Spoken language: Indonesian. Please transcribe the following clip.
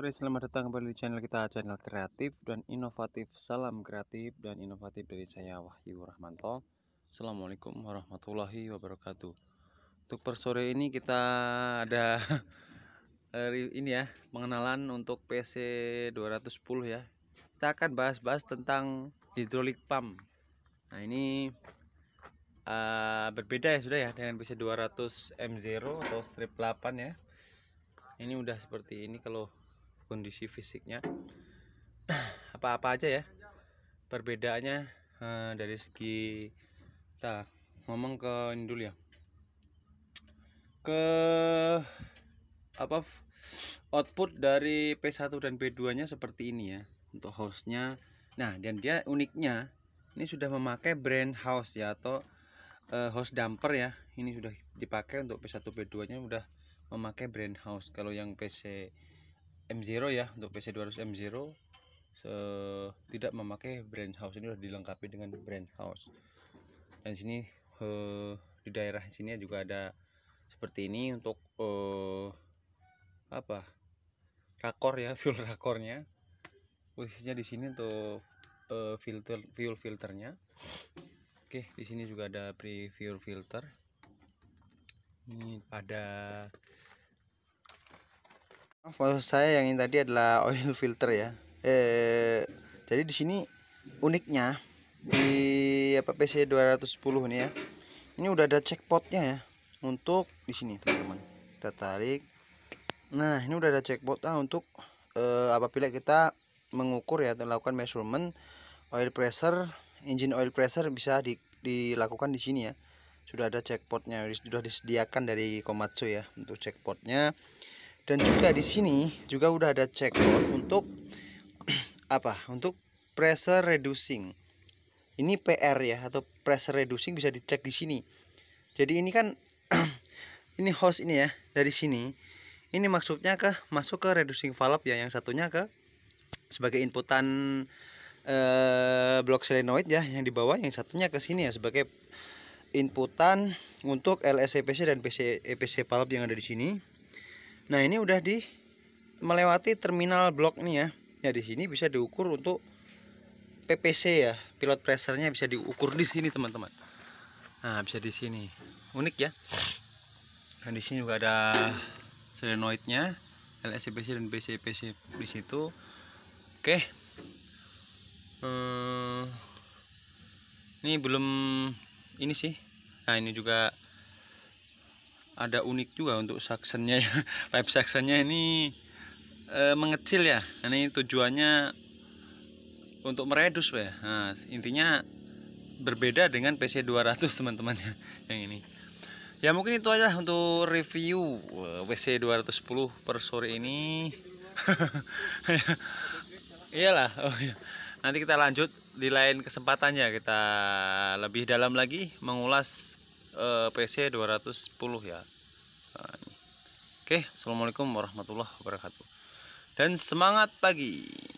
sore, selamat datang kembali di channel kita, channel kreatif dan inovatif. Salam kreatif dan inovatif dari saya Wahyu Rahmanto. Assalamualaikum warahmatullahi wabarakatuh. Untuk per sore ini kita ada eh, ini ya, pengenalan untuk PC 210 ya. Kita akan bahas-bahas tentang hidrolik pump. Nah, ini uh, berbeda ya sudah ya dengan PC 200 M0 atau strip 8 ya ini udah seperti ini kalau kondisi fisiknya apa-apa aja ya perbedaannya uh, dari segi kita ngomong ke ini dulu ya ke apa output dari P1 dan P2 nya seperti ini ya untuk hostnya nah dan dia uniknya ini sudah memakai brand house ya atau eh, host damper ya ini sudah dipakai untuk P1 P2 nya sudah memakai brand house kalau yang PC M0 ya untuk PC 200 M0 se tidak memakai brand house ini sudah dilengkapi dengan brand house dan sini eh, di daerah sini juga ada seperti ini untuk uh, apa rakor ya fuel rakornya posisinya di sini untuk uh, filter fuel filternya oke di sini juga ada pre fuel filter ini ada fokus saya yang ini tadi adalah oil filter ya eh jadi di sini uniknya di apa PC 210 ini ya ini udah ada checkpotnya ya untuk di sini teman-teman kita tarik nah ini udah ada checkpotnya untuk eh, apabila kita mengukur ya melakukan measurement oil pressure engine oil pressure bisa di, dilakukan di sini ya sudah ada checkpotnya sudah disediakan dari Komatsu ya untuk checkpotnya dan juga di sini juga udah ada checkpoint untuk apa untuk pressure reducing ini PR ya atau pressure reducing bisa dicek di sini jadi ini kan ini host ini ya dari sini ini maksudnya ke masuk ke reducing valve ya yang satunya ke sebagai inputan eh, blok selenoid ya yang di bawah yang satunya ke sini ya sebagai inputan untuk LSEPC dan PC EPC valve yang ada di sini Nah ini udah di melewati terminal blok nih ya. ya di sini bisa diukur untuk PPC ya. Pilot pressernya bisa diukur di sini teman-teman. Nah bisa di sini. Unik ya. Nah di sini juga ada solenoidnya, LSCPC dan BCPC di situ. Oke. Hmm, ini belum ini sih. Nah ini juga ada unik juga untuk suctionnya ya pipe suctionnya ini e, mengecil ya ini tujuannya untuk meredus ya nah, intinya berbeda dengan PC 200 teman-teman ya, yang ini ya mungkin itu aja untuk review WC eh, 210 per sore ini iyalah oh iya. nanti kita lanjut di lain kesempatannya kita lebih dalam lagi mengulas Eh, dua PC 210 ya nah, oke assalamualaikum warahmatullahi wabarakatuh dan semangat pagi